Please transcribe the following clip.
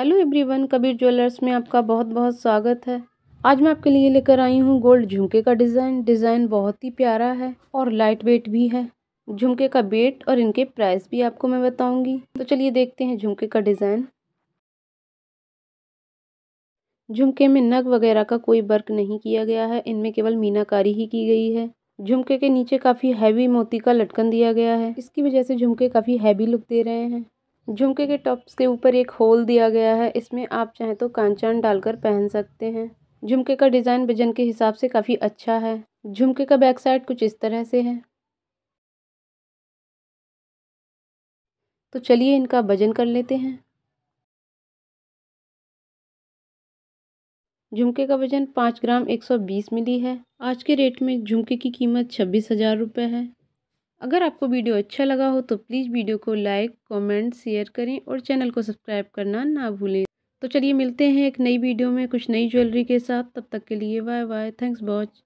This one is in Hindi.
हेलो एवरीवन कबीर ज्वेलर्स में आपका बहुत बहुत स्वागत है आज मैं आपके लिए लेकर आई हूँ गोल्ड झुमके का डिज़ाइन डिज़ाइन बहुत ही प्यारा है और लाइट वेट भी है झुमके का वेट और इनके प्राइस भी आपको मैं बताऊँगी तो चलिए देखते हैं झुमके का डिज़ाइन झुमके में नग वगैरह का कोई वर्क नहीं किया गया है इनमें केवल मीनाकारी ही की गई है झुमके के नीचे काफ़ी हैवी मोती का लटकन दिया गया है इसकी वजह से झुमके काफ़ी हैवी लुक दे रहे हैं झुमके के टॉप्स के ऊपर एक होल दिया गया है इसमें आप चाहें तो कांचन डालकर पहन सकते हैं झुमके का डिज़ाइन वजन के हिसाब से काफ़ी अच्छा है झुमके का बैक साइड कुछ इस तरह से है तो चलिए इनका वजन कर लेते हैं झुमके का वजन पाँच ग्राम एक सौ बीस मिली है आज के रेट में झुमके की कीमत छब्बीस हज़ार रुपये है अगर आपको वीडियो अच्छा लगा हो तो प्लीज़ वीडियो को लाइक कमेंट शेयर करें और चैनल को सब्सक्राइब करना ना भूलें तो चलिए मिलते हैं एक नई वीडियो में कुछ नई ज्वेलरी के साथ तब तक के लिए बाय बाय थैंक्स वॉच